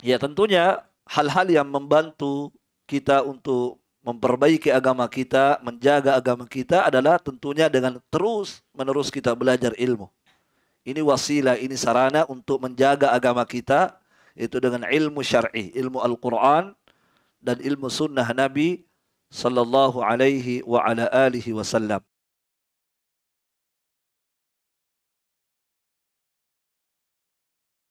Ya tentunya hal-hal yang membantu kita untuk memperbaiki agama kita, menjaga agama kita adalah tentunya dengan terus menerus kita belajar ilmu. Ini wasilah, ini sarana untuk menjaga agama kita itu dengan ilmu syar'i, ilmu Al-Qur'an dan ilmu sunnah Nabi sallallahu alaihi wa ala alihi wasallam.